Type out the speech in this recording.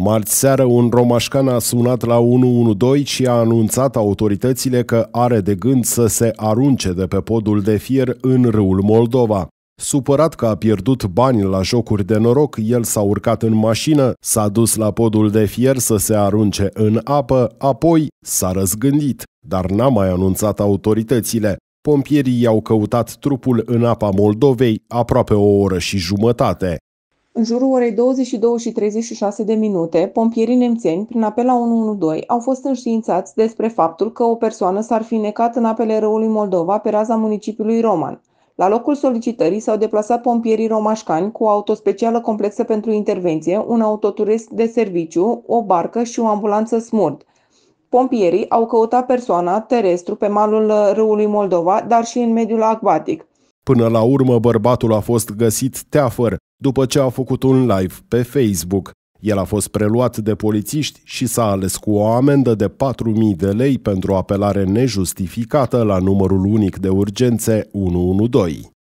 Marți seară, un romașcan a sunat la 112 și a anunțat autoritățile că are de gând să se arunce de pe podul de fier în râul Moldova. Supărat că a pierdut bani la jocuri de noroc, el s-a urcat în mașină, s-a dus la podul de fier să se arunce în apă, apoi s-a răzgândit, dar n-a mai anunțat autoritățile. Pompierii i-au căutat trupul în apa Moldovei aproape o oră și jumătate. În jurul orei 22 și 36 de minute, pompierii nemțeni, prin apel la 112, au fost înștiințați despre faptul că o persoană s-ar fi necat în apele râului Moldova pe raza municipiului Roman. La locul solicitării s-au deplasat pompierii romașcani cu o autospecială complexă pentru intervenție, un autoturist de serviciu, o barcă și o ambulanță smurt. Pompierii au căutat persoana terestru pe malul râului Moldova, dar și în mediul acvatic. Până la urmă, bărbatul a fost găsit teafăr după ce a făcut un live pe Facebook. El a fost preluat de polițiști și s-a ales cu o amendă de 4.000 de lei pentru apelare nejustificată la numărul unic de urgențe 112.